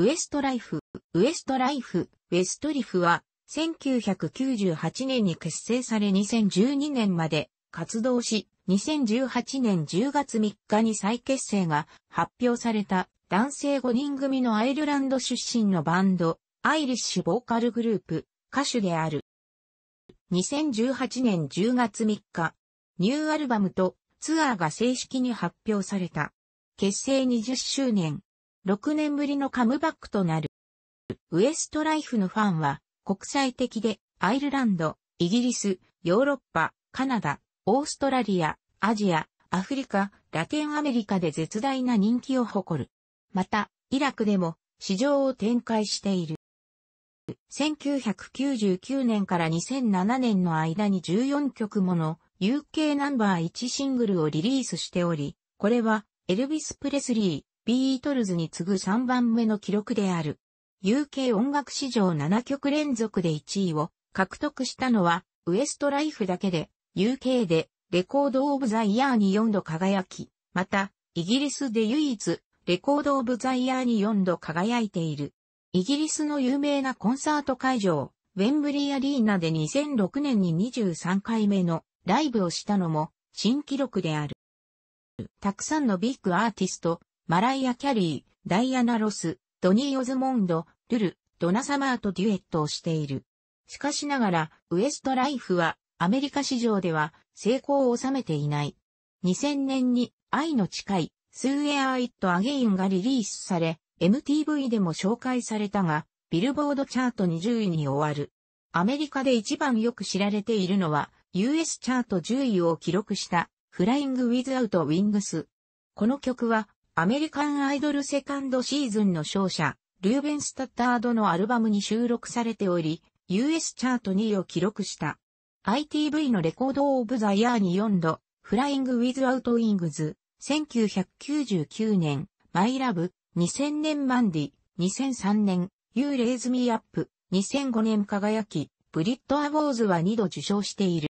ウエストライフ、ウエストライフ、ウエストリフは、1998年に結成され2012年まで活動し、2018年10月3日に再結成が発表された男性5人組のアイルランド出身のバンド、アイリッシュボーカルグループ、歌手である。2018年10月3日、ニューアルバムとツアーが正式に発表された。結成20周年、6年ぶりのカムバックとなる。ウエストライフのファンは国際的でアイルランド、イギリス、ヨーロッパ、カナダ、オーストラリア、アジア、アフリカ、ラテンアメリカで絶大な人気を誇る。また、イラクでも市場を展開している。1999年から2007年の間に14曲もの UK ナンバー1シングルをリリースしており、これはエルビス・プレスリー、ビートルズに次ぐ3番目の記録である。UK 音楽史上7曲連続で1位を獲得したのは、ウエストライフだけで、UK でレコードオブザイヤーに4度輝き、また、イギリスで唯一、レコードオブザイヤーに4度輝いている。イギリスの有名なコンサート会場、ウェンブリーアリーナで2006年に23回目のライブをしたのも新記録である。たくさんのビッグアーティスト、マライア・キャリー、ダイアナ・ロス、ドニー・オズモンド、ルル、ドナ・サマーとデュエットをしている。しかしながら、ウエストライフは、アメリカ市場では、成功を収めていない。2000年に、愛の近い、スーエア・イット・アゲインがリリースされ、MTV でも紹介されたが、ビルボードチャート20位に終わる。アメリカで一番よく知られているのは、US チャート10位を記録した、フライング・ウィズ・アウト・ウィングス。この曲は、アメリカンアイドルセカンドシーズンの勝者、ルーベン・スタッタードのアルバムに収録されており、US チャート2位を記録した。ITV のレコード・オブ・ザ・イヤーに4度、フライング・ウィズ・アウト・ウィングズ、1999年、マイ・ラブ、2000年マンディ、2003年、ユー・レイズ・ミー・アップ、2005年輝き、ブリッドアウォーズは2度受賞している。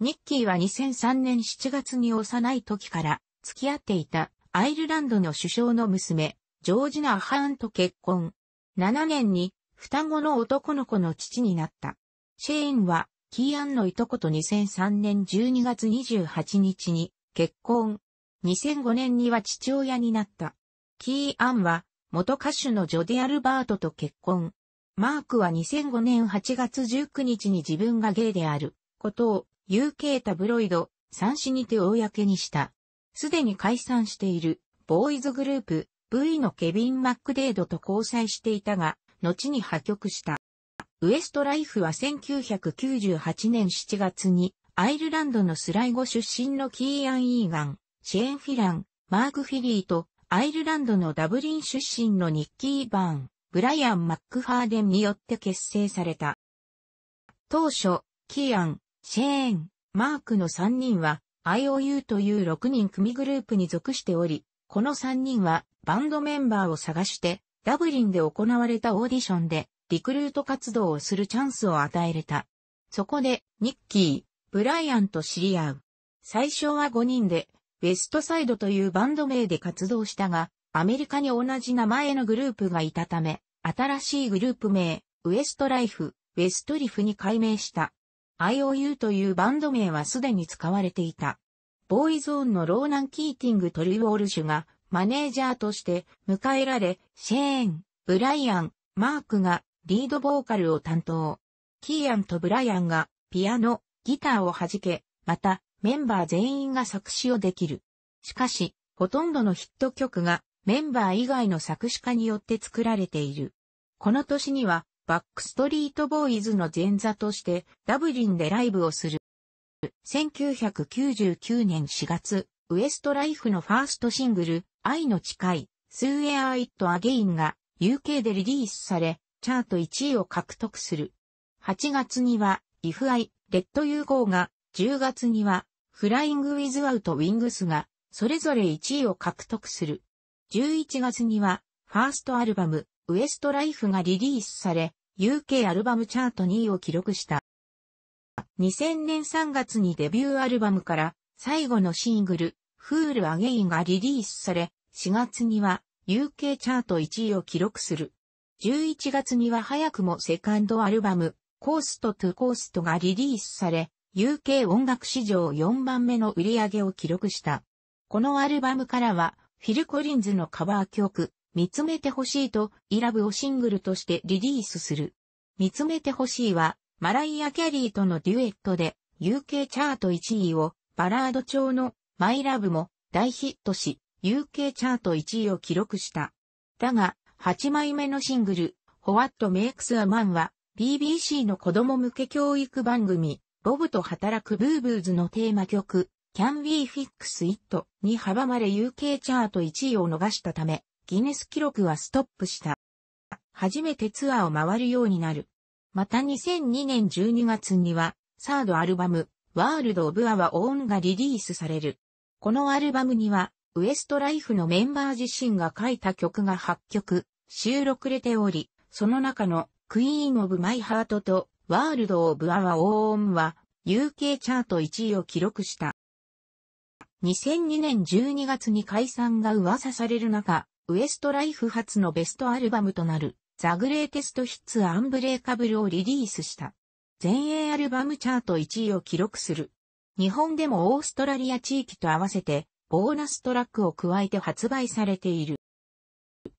ニッキーは2003年7月に幼い時から付き合っていたアイルランドの首相の娘、ジョージナ・アハーンと結婚。7年に双子の男の子の父になった。シェーンは、キーアンのいとこと2003年12月28日に結婚。2005年には父親になった。キーアンは、元歌手のジョディ・アルバートと結婚。マークは2005年8月19日に自分がゲイであることを UK タブロイド、三子にて公にした。すでに解散している、ボーイズグループ、V のケビン・マックデードと交際していたが、後に破局した。ウエストライフは1998年7月に、アイルランドのスライゴ出身のキーアン・イーガン、シェーン・フィラン、マーク・フィリーと、アイルランドのダブリン出身のニッキー・バーン、ブライアン・マックファーデンによって結成された。当初、キーアン、シェーン、マークの3人は IOU という6人組グループに属しており、この3人はバンドメンバーを探してダブリンで行われたオーディションでリクルート活動をするチャンスを与えれた。そこでニッキー、ブライアンと知り合う。最初は5人でウェストサイドというバンド名で活動したが、アメリカに同じ名前のグループがいたため、新しいグループ名、ウエストライフ、ウェストリフに改名した。IOU というバンド名はすでに使われていた。ボーイゾーンのローナン・キーティング・トリウォルシュがマネージャーとして迎えられ、シェーン、ブライアン、マークがリードボーカルを担当。キーアンとブライアンがピアノ、ギターを弾け、またメンバー全員が作詞をできる。しかし、ほとんどのヒット曲がメンバー以外の作詞家によって作られている。この年にはバックストリートボーイズの前座としてダブリンでライブをする。1999年4月、ウエストライフのファーストシングル、愛の誓い、スーエア・イット・アゲインが UK でリリースされ、チャート1位を獲得する。8月には、If I, Let You Go が、10月には、フライングウィズアウトウィングスが、それぞれ1位を獲得する。11月には、ファーストアルバム、ウエストライフがリリースされ、UK アルバムチャート2位を記録した。2000年3月にデビューアルバムから最後のシングル、フールアゲインがリリースされ、4月には UK チャート1位を記録する。11月には早くもセカンドアルバム、コーストトゥコーストがリリースされ、UK 音楽史上4番目の売り上げを記録した。このアルバムからは、フィル・コリンズのカバー曲、見つめてほしいと、イラブをシングルとしてリリースする。見つめてほしいは、マライア・キャリーとのデュエットで、UK チャート1位を、バラード調のマイラブも大ヒットし、UK チャート1位を記録した。だが、8枚目のシングル、ホワット・メイクス・ア・マンは、BBC の子供向け教育番組、ボブと働くブーブーズのテーマ曲、Can We Fix It に阻まれ UK チャート1位を逃したため、ギネス記録はストップした。初めてツアーを回るようになる。また2002年12月には、サードアルバム、ワールド・オブ・アワ・オーンがリリースされる。このアルバムには、ウエストライフのメンバー自身が書いた曲が8曲、収録れており、その中の、クイーン・オブ・マイ・ハートと、ワールド・オブ・アワ・オーンは、UK チャート1位を記録した。2002年12月に解散が噂される中、ウエストライフ初のベストアルバムとなる、ザ・グレイテスト・ヒッツ・アンブレイカブルをリリースした。全英アルバムチャート1位を記録する。日本でもオーストラリア地域と合わせて、ボーナストラックを加えて発売されている。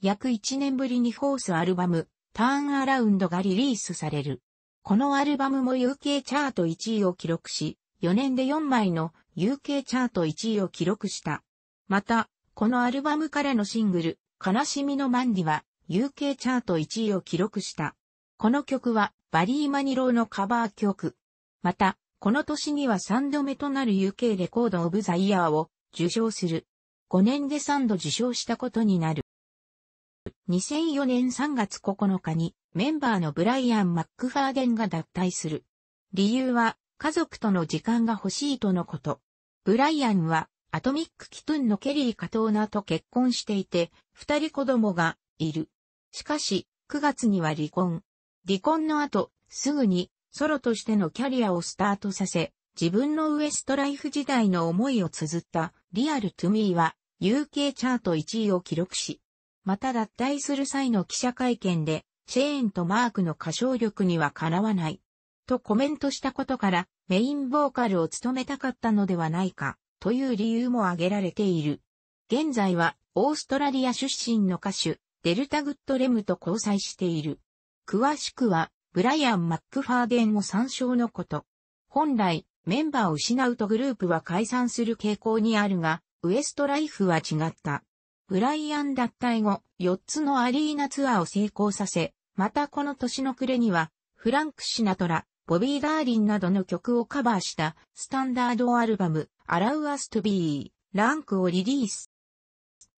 約1年ぶりにフォースアルバム、ターンアラウンドがリリースされる。このアルバムも UK チャート1位を記録し、4年で4枚の UK チャート1位を記録した。また、このアルバムからのシングル、悲しみのマンディは、UK チャート1位を記録した。この曲は、バリー・マニローのカバー曲。また、この年には3度目となる UK レコード・オブ・ザ・イヤーを受賞する。5年で3度受賞したことになる。2004年3月9日にメンバーのブライアン・マックファーデンが脱退する。理由は家族との時間が欲しいとのこと。ブライアンはアトミック・キトゥンのケリー・カトーナと結婚していて、二人子供がいる。しかし、9月には離婚。離婚の後、すぐにソロとしてのキャリアをスタートさせ、自分のウエストライフ時代の思いを綴ったリアル・トゥ・ミーは UK チャート1位を記録し、また脱退する際の記者会見で、シェーンとマークの歌唱力にはかなわない。とコメントしたことからメインボーカルを務めたかったのではないか。という理由も挙げられている。現在はオーストラリア出身の歌手、デルタ・グッド・レムと交際している。詳しくは、ブライアン・マックファーデンを参照のこと。本来、メンバーを失うとグループは解散する傾向にあるが、ウエストライフは違った。ブライアン脱退後、4つのアリーナツアーを成功させ、またこの年の暮れには、フランク・シナトラ、ボビー・ダーリンなどの曲をカバーしたスタンダードアルバム、Allow Us to Be ランクをリリース。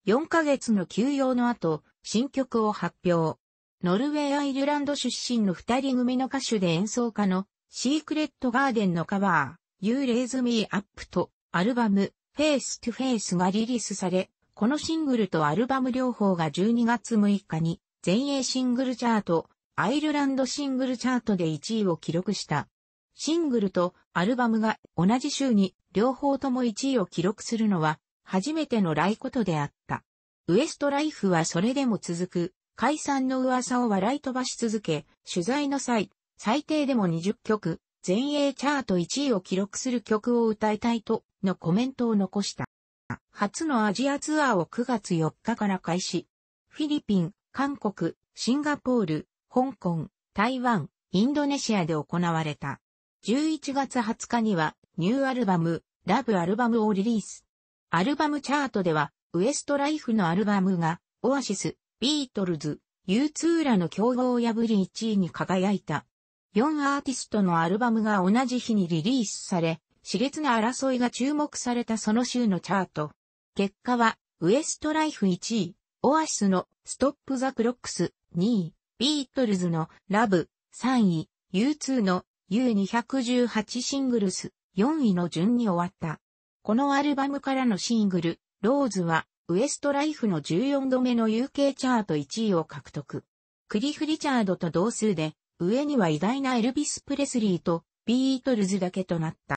4ヶ月の休養の後、新曲を発表。ノルウェーアイルランド出身の二人組の歌手で演奏家のシークレットガーデンのカバー、You Raise Me Up とアルバム、Face to Face がリリースされ、このシングルとアルバム両方が12月6日に全英シングルチャート、アイルランドシングルチャートで1位を記録した。シングルとアルバムが同じ週に両方とも1位を記録するのは初めての来ことであった。ウエストライフはそれでも続く解散の噂を笑い飛ばし続け、取材の際、最低でも20曲、全英チャート1位を記録する曲を歌いたいとのコメントを残した。初のアジアツアーを9月4日から開始。フィリピン、韓国、シンガポール、香港、台湾、インドネシアで行われた。11月20日にはニューアルバム、ラブアルバムをリリース。アルバムチャートでは、ウエストライフのアルバムが、オアシス、ビートルズ、ユーツーらの競合を破り1位に輝いた。4アーティストのアルバムが同じ日にリリースされ、熾烈な争いが注目されたその週のチャート。結果は、ウエストライフ1位、オアシスのストップザクロックス2位、ビートルズのラブ3位、ユーツーの U218 シングルス4位の順に終わった。このアルバムからのシングル、ローズは、ウエストライフの14度目の UK チャート1位を獲得。クリフ・リチャードと同数で、上には偉大なエルビス・プレスリーとビートルズだけとなった。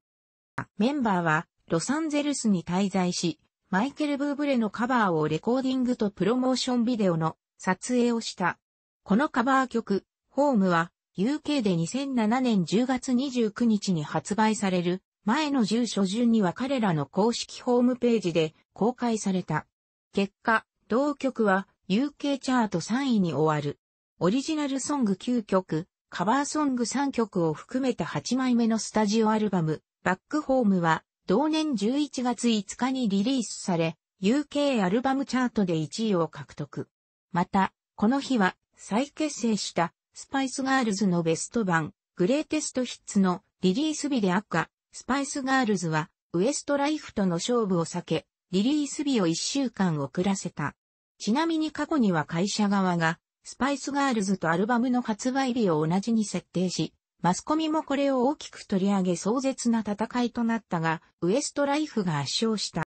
メンバーは、ロサンゼルスに滞在し、マイケル・ブーブレのカバーをレコーディングとプロモーションビデオの撮影をした。このカバー曲、ホームは UK で2007年10月29日に発売される前の10初旬には彼らの公式ホームページで公開された。結果、同曲は UK チャート3位に終わる。オリジナルソング9曲、カバーソング3曲を含めた8枚目のスタジオアルバム、バックホームは同年11月5日にリリースされ、UK アルバムチャートで1位を獲得。また、この日は再結成したスパイスガールズのベスト版、グレーテストヒッツのリリース日で悪化、スパイスガールズは、ウエストライフとの勝負を避け、リリース日を1週間遅らせた。ちなみに過去には会社側が、スパイスガールズとアルバムの発売日を同じに設定し、マスコミもこれを大きく取り上げ壮絶な戦いとなったが、ウエストライフが圧勝した。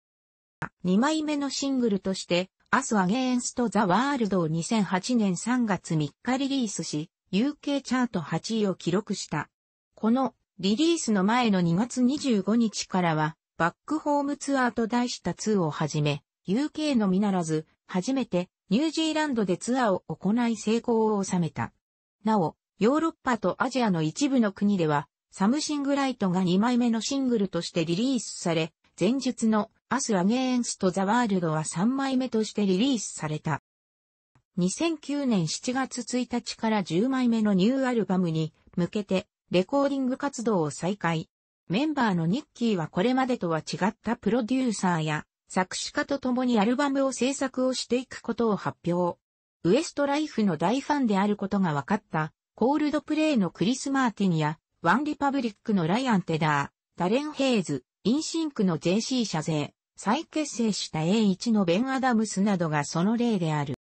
2枚目のシングルとして、アス・アゲインスト・ザ・ワールドを2008年3月3日リリースし、UK チャート8位を記録した。このリリースの前の2月25日からは、バックホームツアーと題した2をはじめ、UK のみならず、初めてニュージーランドでツアーを行い成功を収めた。なお、ヨーロッパとアジアの一部の国では、サムシングライトが2枚目のシングルとしてリリースされ、前述のアス・アゲーンスト・ザ・ワールドは3枚目としてリリースされた。2009年7月1日から10枚目のニューアルバムに向けてレコーディング活動を再開。メンバーのニッキーはこれまでとは違ったプロデューサーや作詞家と共にアルバムを制作をしていくことを発表。ウエストライフの大ファンであることが分かった、コールドプレイのクリス・マーティンや、ワンリパブリックのライアン・テダー、ダレン・ヘイズ、インシンクの JC 社税、再結成した A1 のベン・アダムスなどがその例である。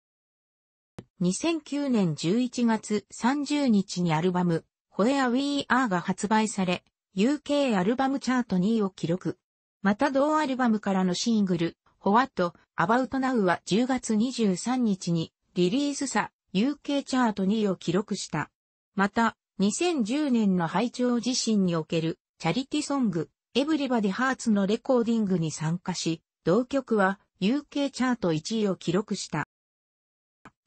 2009年11月30日にアルバム、Where We Are が発売され、UK アルバムチャート2位を記録。また同アルバムからのシングル、What About Now は10月23日にリリースさ UK チャート2位を記録した。また、2010年の拝聴自身におけるチャリティソング、エ d リバディハーツのレコーディングに参加し、同曲は UK チャート1位を記録した。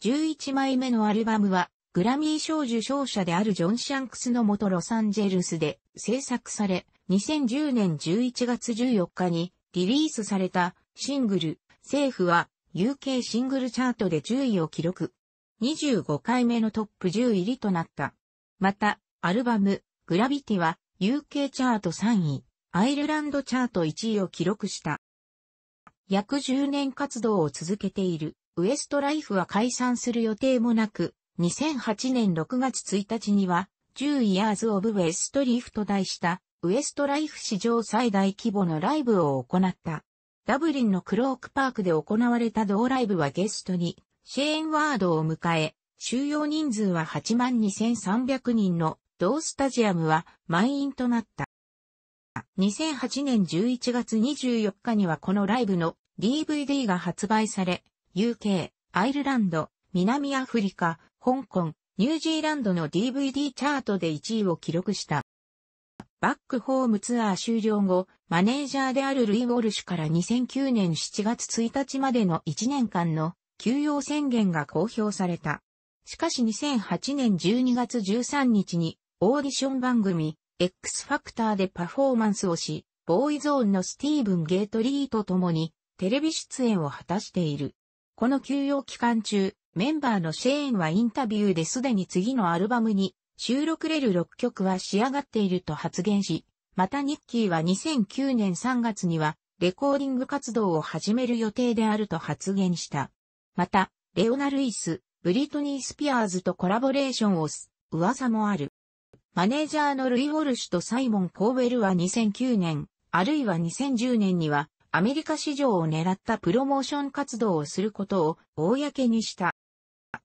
11枚目のアルバムは、グラミー賞受賞者であるジョン・シャンクスの元ロサンゼルスで制作され、2010年11月14日にリリースされたシングル、政府は UK シングルチャートで10位を記録。25回目のトップ10入りとなった。また、アルバム、グラビティは UK チャート3位、アイルランドチャート1位を記録した。約10年活動を続けているウエストライフは解散する予定もなく、2008年6月1日には、10 Years of West l e と題した、ウエストライフ史上最大規模のライブを行った。ダブリンのクロークパークで行われた同ライブはゲストに、シェーンワードを迎え、収容人数は82,300人の同スタジアムは満員となった。2008年11月24日にはこのライブの DVD が発売され、UK、アイルランド、南アフリカ、香港、ニュージーランドの DVD チャートで1位を記録した。バックホームツアー終了後、マネージャーであるルイ・ウォルシュから2009年7月1日までの1年間の休養宣言が公表された。しかし2008年12月13日にオーディション番組 X ファクターでパフォーマンスをし、ボーイゾーンのスティーブン・ゲートリーと共にテレビ出演を果たしている。この休養期間中、メンバーのシェーンはインタビューですでに次のアルバムに収録れる6曲は仕上がっていると発言し、またニッキーは2009年3月にはレコーディング活動を始める予定であると発言した。また、レオナ・ルイス、ブリトニー・スピアーズとコラボレーションをす、噂もある。マネージャーのルイ・ウォルシュとサイモン・コーベェルは2009年、あるいは2010年にはアメリカ市場を狙ったプロモーション活動をすることを公にした。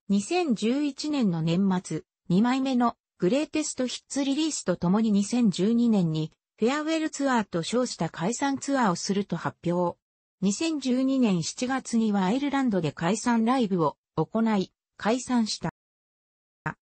2011年の年末、2枚目のグレーテストヒッツリリースとともに2012年にフェアウェルツアーと称した解散ツアーをすると発表。2012年7月にはアイルランドで解散ライブを行い、解散した。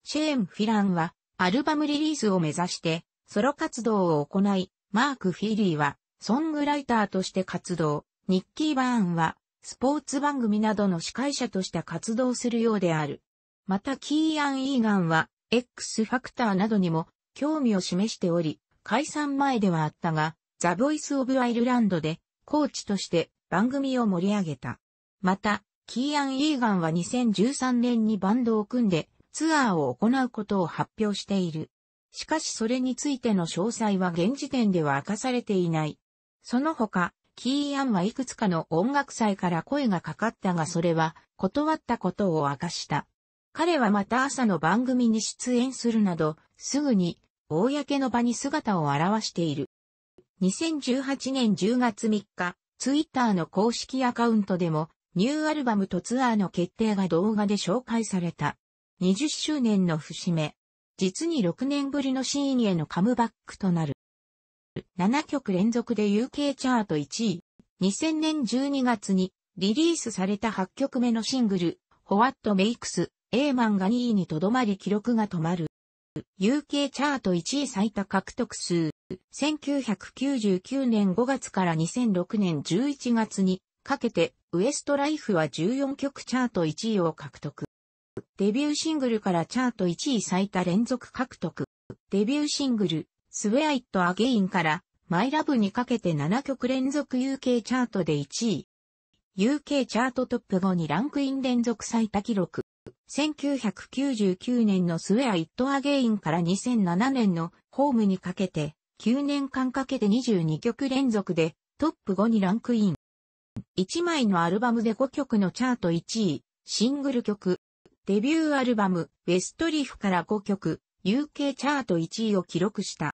シェーン・フィランはアルバムリリースを目指してソロ活動を行い、マーク・フィリーはソングライターとして活動、ニッキー・バーンは、スポーツ番組などの司会者として活動するようである。また、キーアン・イーガンは、X ファクターなどにも興味を示しており、解散前ではあったが、ザ・ボイス・オブ・アイルランドで、コーチとして番組を盛り上げた。また、キーアン・イーガンは2013年にバンドを組んで、ツアーを行うことを発表している。しかしそれについての詳細は現時点では明かされていない。その他、キーアンはいくつかの音楽祭から声がかかったがそれは断ったことを明かした。彼はまた朝の番組に出演するなど、すぐに公の場に姿を現している。2018年10月3日、ツイッターの公式アカウントでも、ニューアルバムとツアーの決定が動画で紹介された。20周年の節目。実に6年ぶりのシーンへのカムバックとなる。曲、7曲連続で UK チャート1位。2000年12月にリリースされた8曲目のシングル、ホワットメイクス、A マンが2位にとどまり記録が止まる。UK チャート1位最多獲得数。1999年5月から2006年11月にかけて、ウエストライフは14曲チャート1位を獲得。デビューシングルからチャート1位最多連続獲得。デビューシングル、スウェアイットアゲインからマイラブにかけて7曲連続 UK チャートで1位。UK チャートトップ5にランクイン連続最多記録。1999年のスウェア・イット・アゲインから2007年のホームにかけて、9年間かけて22曲連続でトップ5にランクイン。1枚のアルバムで5曲のチャート1位、シングル曲、デビューアルバム、ウェストリフから5曲、UK チャート1位を記録した。